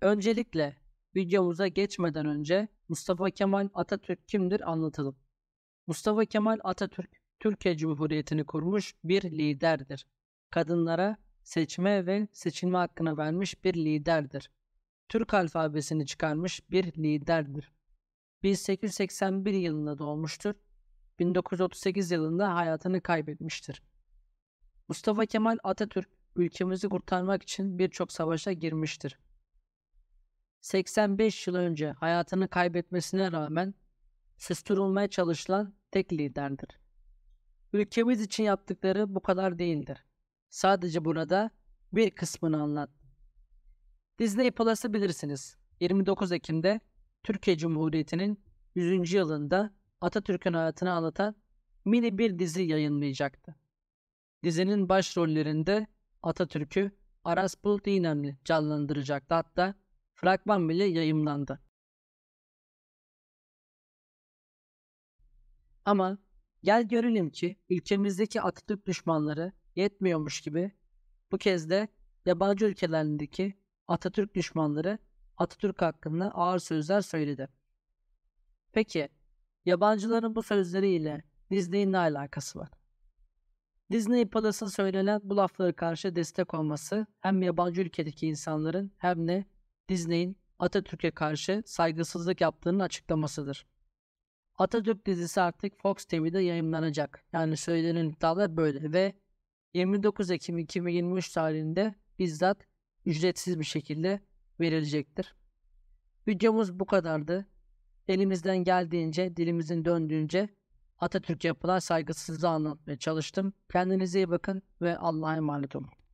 Öncelikle videomuza geçmeden önce Mustafa Kemal Atatürk kimdir anlatalım. Mustafa Kemal Atatürk Türkiye Cumhuriyeti'ni kurmuş bir liderdir. Kadınlara seçme ve seçilme hakkını vermiş bir liderdir. Türk alfabesini çıkarmış bir liderdir. 1881 yılında doğmuştur. 1938 yılında hayatını kaybetmiştir. Mustafa Kemal Atatürk ülkemizi kurtarmak için birçok savaşa girmiştir. 85 yıl önce hayatını kaybetmesine rağmen susturulmaya çalışılan tek liderdir. Ülkemiz için yaptıkları bu kadar değildir. Sadece burada bir kısmını anlat. Disney Plus'ı bilirsiniz. 29 Ekim'de Türkiye Cumhuriyeti'nin 100. yılında Atatürk'ün hayatını anlatan mini bir dizi yayınlayacaktı. Dizinin başrollerinde Atatürk'ü Aras Bulut İynemli canlandıracaktı. Hatta fragman bile yayımlandı. Ama gel görelim ki ülkemizdeki aktif düşmanları yetmiyormuş gibi bu kez de yabancı ülkelerindeki Atatürk düşmanları Atatürk hakkında ağır sözler söyledi. Peki yabancıların bu sözleriyle Disney'in ne alakası var? Disney Plus'a söylenen bu laflara karşı destek olması hem yabancı ülkedeki insanların hem de Disney'in Atatürk'e karşı saygısızlık yaptığının açıklamasıdır. Atatürk dizisi artık Fox TV'de yayınlanacak. Yani söylenen iddialar böyle ve 29 Ekim 2023 tarihinde bizzat ücretsiz bir şekilde verilecektir. Videomuz bu kadardı. Elimizden geldiğince, dilimizin döndüğünce Atatürk yapılan saygısızlığı anlatmaya çalıştım. Kendinize iyi bakın ve Allah'a emanet olun.